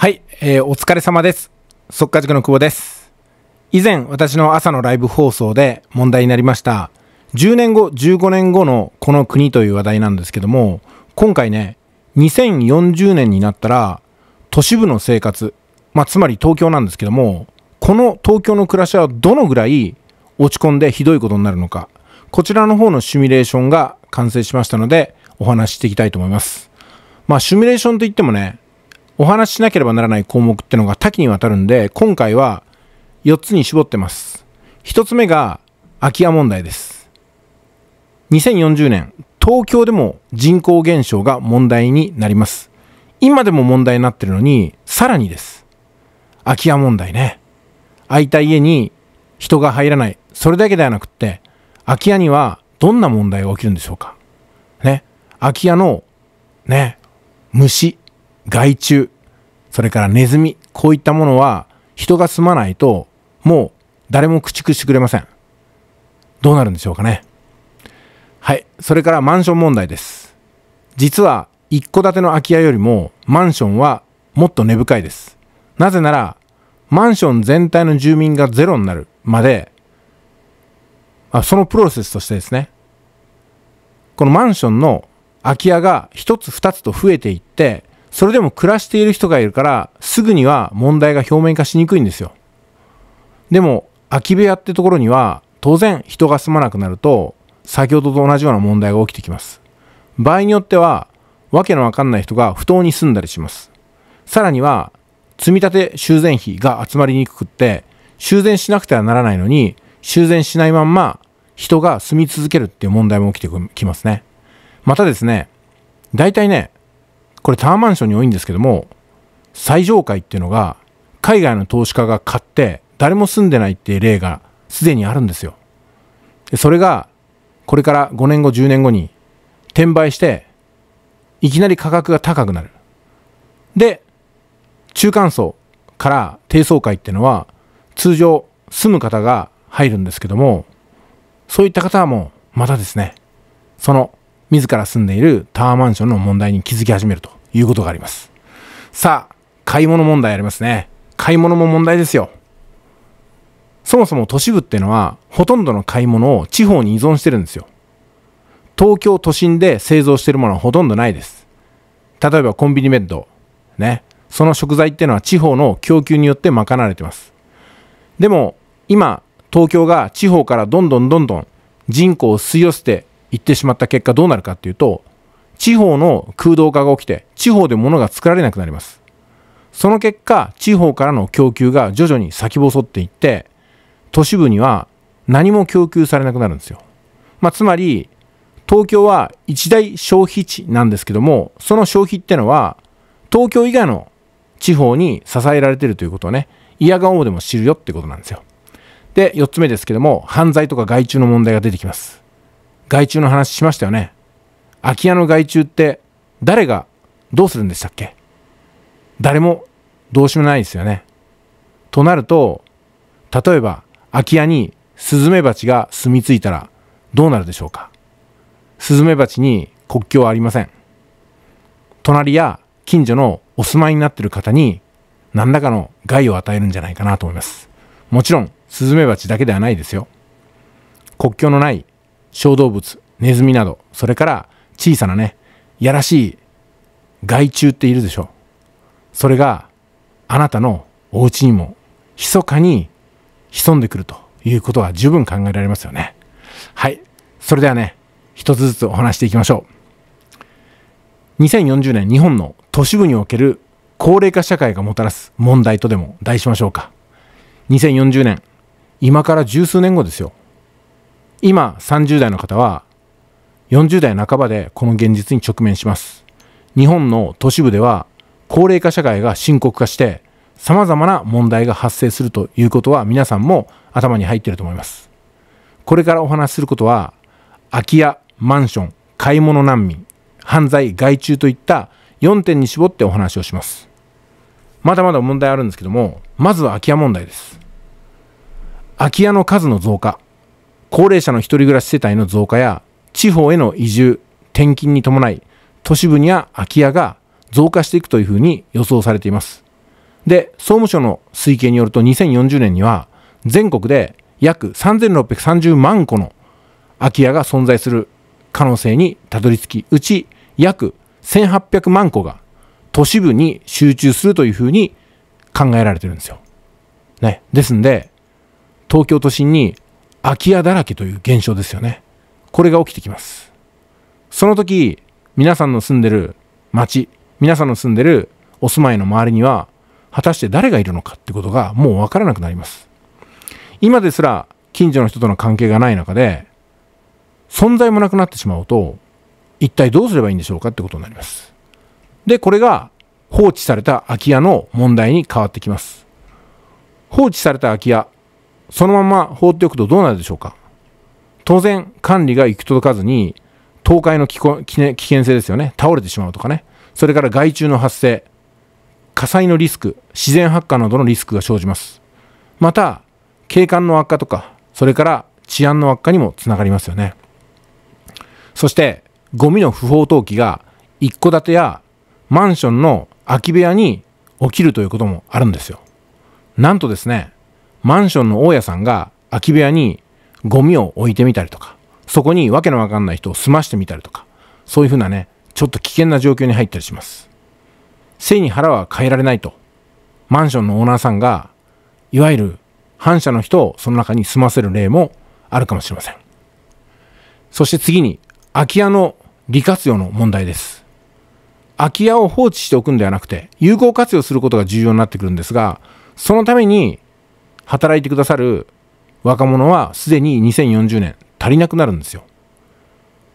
はい、えー、お疲れ様です。速稼塾の久保です。以前、私の朝のライブ放送で問題になりました、10年後、15年後のこの国という話題なんですけども、今回ね、2040年になったら、都市部の生活、まあ、つまり東京なんですけども、この東京の暮らしはどのぐらい落ち込んでひどいことになるのか、こちらの方のシミュレーションが完成しましたので、お話ししていきたいと思います。まあ、シミュレーションといってもね、お話ししなければならない項目ってのが多岐にわたるんで、今回は4つに絞ってます。1つ目が空き家問題です。2040年、東京でも人口減少が問題になります。今でも問題になってるのに、さらにです。空き家問題ね。空いた家に人が入らない。それだけではなくって、空き家にはどんな問題が起きるんでしょうか。ね。空き家の、ね、虫。害虫、それからネズミ、こういったものは人が住まないともう誰も駆逐してくれません。どうなるんでしょうかね。はい。それからマンション問題です。実は一戸建ての空き家よりもマンションはもっと根深いです。なぜならマンション全体の住民がゼロになるまであそのプロセスとしてですねこのマンションの空き家が1つ2つと増えていってそれでも暮らしている人がいるから、すぐには問題が表面化しにくいんですよ。でも、空き部屋ってところには、当然人が住まなくなると、先ほどと同じような問題が起きてきます。場合によっては、わけのわかんない人が不当に住んだりします。さらには、積み立て修繕費が集まりにくくって、修繕しなくてはならないのに、修繕しないまんま、人が住み続けるっていう問題も起きてきますね。またですね、大体ね、これタワーマンションに多いんですけども、最上階っていうのが、海外の投資家が買って、誰も住んでないっていう例がすでにあるんですよ。でそれが、これから5年後、10年後に転売して、いきなり価格が高くなる。で、中間層から低層階っていうのは、通常住む方が入るんですけども、そういった方はもう、またですね、その自ら住んでいるタワーマンションの問題に気づき始めるということがあります。さあ、買い物問題ありますね。買い物も問題ですよ。そもそも都市部ってのは、ほとんどの買い物を地方に依存してるんですよ。東京都心で製造してるものはほとんどないです。例えばコンビニ弁当。ね。その食材ってのは地方の供給によって賄われてます。でも、今、東京が地方からどんどんどんどん人口を吸い寄せて行ってしまった結果どうなるかっていうと、地方の空洞化が起きて、地方で物が作られなくなります。その結果、地方からの供給が徐々に先細っていって、都市部には何も供給されなくなるんですよ。まあ、つまり、東京は一大消費地なんですけども、その消費ってのは、東京以外の地方に支えられてるということをね、嫌がおうでも知るよってことなんですよ。で、4つ目ですけども、犯罪とか害虫の問題が出てきます。害虫の話しましたよね。空き家の害虫って誰がどうするんでしたっけ誰もどうしようもないですよね。となると、例えば空き家にスズメバチが住み着いたらどうなるでしょうかスズメバチに国境はありません。隣や近所のお住まいになってる方に何らかの害を与えるんじゃないかなと思います。もちろん、スズメバチだけではないですよ。国境のない小動物、ネズミなど、それから小さなね、やらしい害虫っているでしょ。うそれがあなたのお家にも密かに潜んでくるということは十分考えられますよね。はい。それではね、一つずつお話していきましょう。2040年日本の都市部における高齢化社会がもたらす問題とでも題しましょうか。2040年、今から十数年後ですよ。今30代の方は40代半ばでこの現実に直面します日本の都市部では高齢化社会が深刻化して様々な問題が発生するということは皆さんも頭に入っていると思いますこれからお話しすることは空き家マンション買い物難民犯罪害虫といった4点に絞ってお話をしますまだまだ問題あるんですけどもまずは空き家問題です空き家の数の増加高齢者の一人暮らし世帯の増加や地方への移住転勤に伴い都市部には空き家が増加していくというふうに予想されていますで総務省の推計によると2040年には全国で約3630万戸の空き家が存在する可能性にたどり着きうち約1800万戸が都市部に集中するというふうに考えられてるんですよ。ね。ですんで東京都心に空き家だらけという現象ですよね。これが起きてきます。その時、皆さんの住んでる町、皆さんの住んでるお住まいの周りには、果たして誰がいるのかってことがもうわからなくなります。今ですら近所の人との関係がない中で、存在もなくなってしまうと、一体どうすればいいんでしょうかってことになります。で、これが放置された空き家の問題に変わってきます。放置された空き家そのまま放っておくとどうなるでしょうか当然管理が行き届かずに倒壊の危険性ですよね倒れてしまうとかねそれから害虫の発生火災のリスク自然発火などのリスクが生じますまた景観の悪化とかそれから治安の悪化にもつながりますよねそしてゴミの不法投棄が一戸建てやマンションの空き部屋に起きるということもあるんですよなんとですねマンションの大家さんが空き部屋にゴミを置いてみたりとか、そこにわけのわかんない人を住ましてみたりとか、そういうふうなね、ちょっと危険な状況に入ったりします。背に腹は変えられないと。マンションのオーナーさんが、いわゆる反社の人をその中に住ませる例もあるかもしれません。そして次に、空き家の利活用の問題です。空き家を放置しておくんではなくて、有効活用することが重要になってくるんですが、そのために働いてくださる若者はすでに2040年足りなくなるんですよ。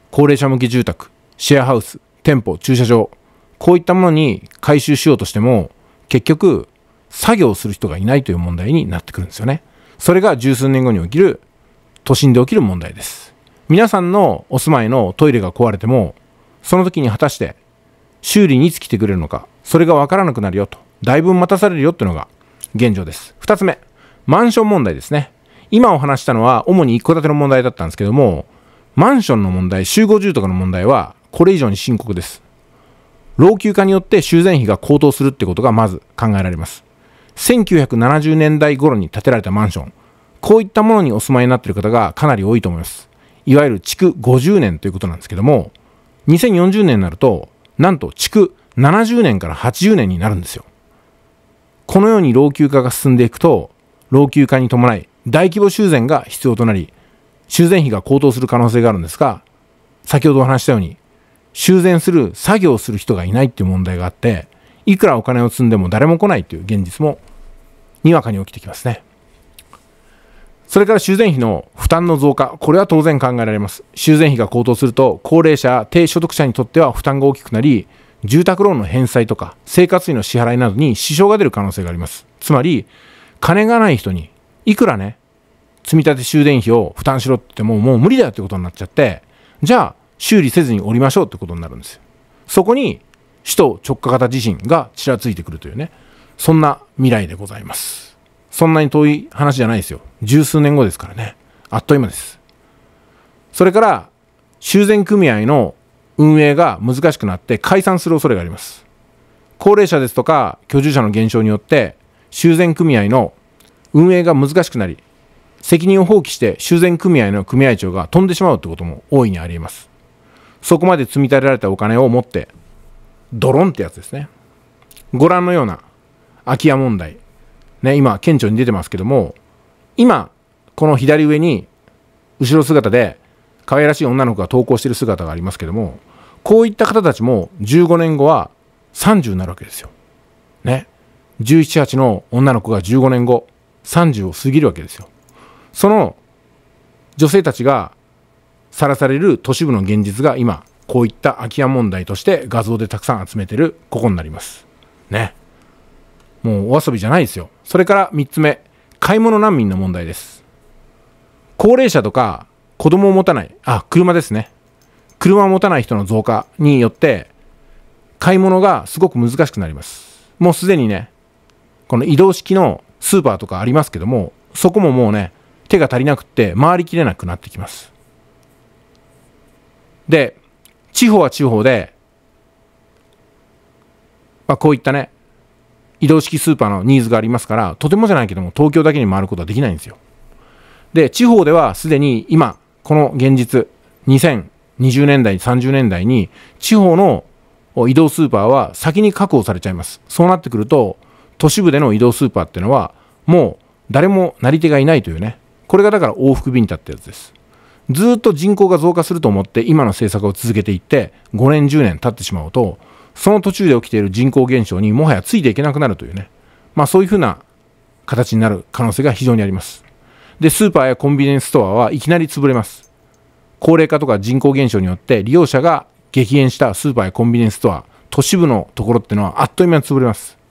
高齢者向け住宅、シェアハウス、店舗、駐車場、こういったものに回収しようとしても、結局、作業する人がいないという問題になってくるんですよね。それが十数年後に起きる、都心で起きる問題です。皆さんのお住まいのトイレが壊れても、その時に果たして修理にいつ来てくれるのか、それがわからなくなるよと、だいぶ待たされるよっていうのが現状です。二つ目。マンション問題ですね。今お話したのは主に一戸建ての問題だったんですけども、マンションの問題、集合住宅の問題はこれ以上に深刻です。老朽化によって修繕費が高騰するってことがまず考えられます。1970年代頃に建てられたマンション、こういったものにお住まいになっている方がかなり多いと思います。いわゆる築50年ということなんですけども、2040年になると、なんと築70年から80年になるんですよ。このように老朽化が進んでいくと、老朽化に伴い大規模修繕が必要となり、修繕費が高騰する可能性があるんですが、先ほどお話したように、修繕する、作業をする人がいないっていう問題があって、いくらお金を積んでも誰も来ないという現実も、にわかに起きてきますね。それから修繕費の負担の増加、これは当然考えられます。修繕費が高騰すると、高齢者、低所得者にとっては負担が大きくなり、住宅ローンの返済とか、生活費の支払いなどに支障が出る可能性があります。つまり、金がない人に、いくらね、積立終電費を負担しろってももう無理だよってことになっちゃって、じゃあ修理せずに降りましょうってことになるんですよ。そこに首都直下型地震がちらついてくるというね、そんな未来でございます。そんなに遠い話じゃないですよ。十数年後ですからね。あっという間です。それから、修繕組合の運営が難しくなって解散する恐れがあります。高齢者ですとか居住者の減少によって修繕組合の運営が難しくなり、責任を放棄して修繕組合の組合長が飛んでしまうってことも大いにあり得ます。そこまで積み立てられたお金を持って、ドロンってやつですね。ご覧のような空き家問題。ね、今、顕著に出てますけども、今、この左上に、後ろ姿で、可愛らしい女の子が投稿している姿がありますけども、こういった方たちも15年後は30になるわけですよ。ね。17、8の女の子が15年後、30を過ぎるわけですよ。その女性たちがさらされる都市部の現実が今、こういった空き家問題として画像でたくさん集めてるここになります。ね。もうお遊びじゃないですよ。それから3つ目、買い物難民の問題です。高齢者とか子供を持たない、あ、車ですね。車を持たない人の増加によって、買い物がすごく難しくなります。もうすでにね、この移動式のスーパーとかありますけども、そこももうね、手が足りなくって回りきれなくなってきます。で、地方は地方で、まあこういったね、移動式スーパーのニーズがありますから、とてもじゃないけども東京だけに回ることはできないんですよ。で、地方ではすでに今、この現実、2020年代、30年代に、地方の移動スーパーは先に確保されちゃいます。そうなってくると、都市部での移動スーパーっていうのはもう誰もなり手がいないというねこれがだから往復ビンタってやつですずっと人口が増加すると思って今の政策を続けていって5年10年経ってしまうとその途中で起きている人口減少にもはやついていけなくなるというねまあそういうふうな形になる可能性が非常にありますでスーパーやコンビニエンスストアはいきなり潰れます高齢化とか人口減少によって利用者が激減したスーパーやコンビニエンスストア都市部のところってのはあっという間に潰れます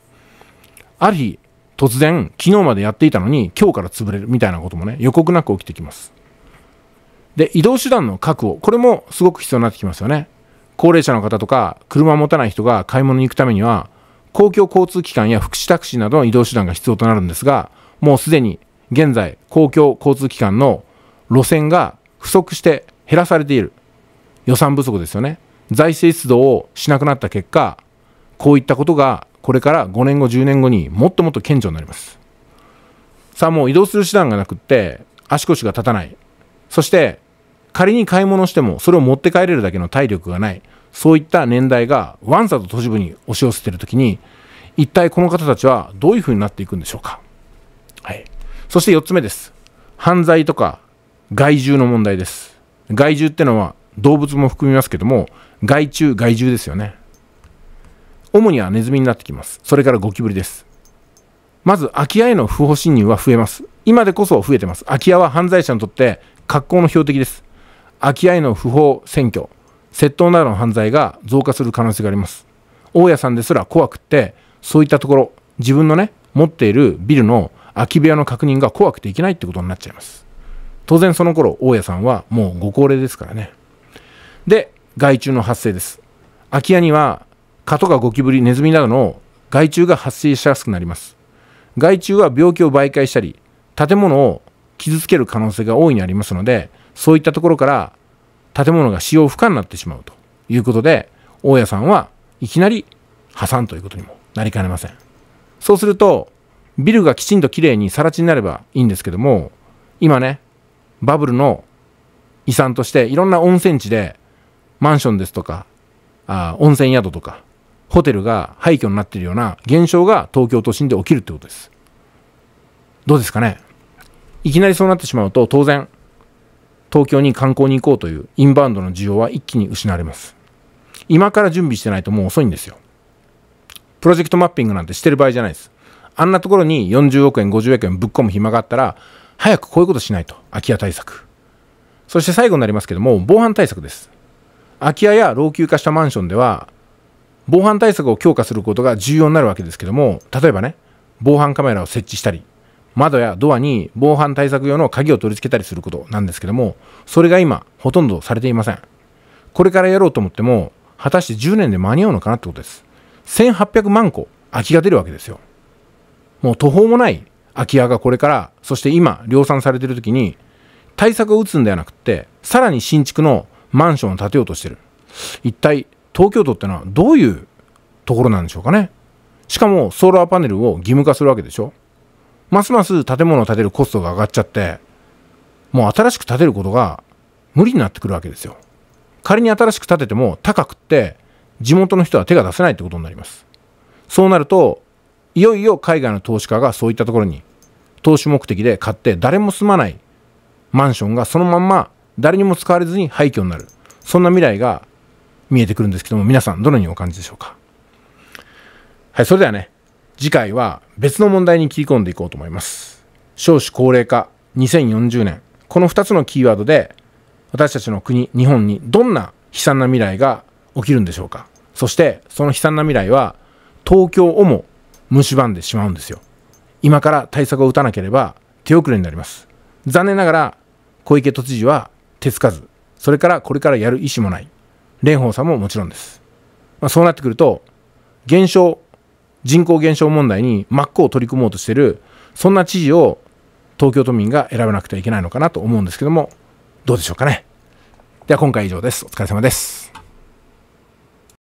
ある日、突然、昨日までやっていたのに、今日から潰れるみたいなこともね、予告なく起きてきます。で、移動手段の確保、これもすごく必要になってきますよね。高齢者の方とか、車を持たない人が買い物に行くためには、公共交通機関や福祉タクシーなどの移動手段が必要となるんですが、もうすでに現在、公共交通機関の路線が不足して減らされている。予算不足ですよね。財政出動をしなくなった結果、こういったことがこれから5年後10年後にもっともっと顕著になりますさあもう移動する手段がなくって足腰が立たないそして仮に買い物してもそれを持って帰れるだけの体力がないそういった年代がワンサと都市部に押し寄せてる時に一体この方たちはどういうふうになっていくんでしょうか、はい、そして4つ目です犯罪とか害獣の問題です害獣ってのは動物も含みますけども害虫害獣ですよね主にはネズミになってきます。それからゴキブリです。まず、空き家への不法侵入は増えます。今でこそ増えてます。空き家は犯罪者にとって格好の標的です。空き家への不法占拠、窃盗などの犯罪が増加する可能性があります。大家さんですら怖くって、そういったところ、自分のね、持っているビルの空き部屋の確認が怖くていけないってことになっちゃいます。当然その頃、大家さんはもうご高齢ですからね。で、害虫の発生です。空き家には蚊とかゴキブリネズミなどの害虫が発生しやすくなります害虫は病気を媒介したり建物を傷つける可能性が大いにありますのでそういったところから建物が使用不可になってしまうということで大家さんはいきなり破産ということにもなりかねませんそうするとビルがきちんときれいに更地になればいいんですけども今ねバブルの遺産としていろんな温泉地でマンションですとかあ温泉宿とかホテルが廃墟になっているような現象が東京都心で起きるってことです。どうですかねいきなりそうなってしまうと当然東京に観光に行こうというインバウンドの需要は一気に失われます。今から準備してないともう遅いんですよ。プロジェクトマッピングなんてしてる場合じゃないです。あんなところに40億円、50億円ぶっ込む暇があったら、早くこういうことしないと。空き家対策。そして最後になりますけども、防犯対策です。空き家や老朽化したマンションでは、防犯対策を強化することが重要になるわけですけども、例えばね、防犯カメラを設置したり、窓やドアに防犯対策用の鍵を取り付けたりすることなんですけども、それが今、ほとんどされていません。これからやろうと思っても、果たして10年で間に合うのかなってことです。1800万個空きが出るわけですよ。もう途方もない空き家がこれから、そして今、量産されてる時に、対策を打つんではなくって、さらに新築のマンションを建てようとしてる。一体、東京都ってのはどういうところなんでしょうかね。しかもソーラーパネルを義務化するわけでしょ。ますます建物を建てるコストが上がっちゃって、もう新しく建てることが無理になってくるわけですよ。仮に新しく建てても高くって地元の人は手が出せないってことになります。そうなると、いよいよ海外の投資家がそういったところに投資目的で買って誰も住まないマンションがそのまんま誰にも使われずに廃墟になる。そんな未来が見えてくるんですけども、皆さんどのようにお感じでしょうか。はい、それではね、次回は別の問題に切り込んでいこうと思います。少子高齢化2040年。この2つのキーワードで、私たちの国、日本にどんな悲惨な未来が起きるんでしょうか。そして、その悲惨な未来は、東京をも蝕んでしまうんですよ。今から対策を打たなければ手遅れになります。残念ながら、小池都知事は手つかず、それからこれからやる意思もない。蓮舫さんももちろんです。まあ、そうなってくると、減少、人口減少問題に真っ向を取り組もうとしてる、そんな知事を東京都民が選ばなくてはいけないのかなと思うんですけども、どうでしょうかね。では今回以上です。お疲れ様です。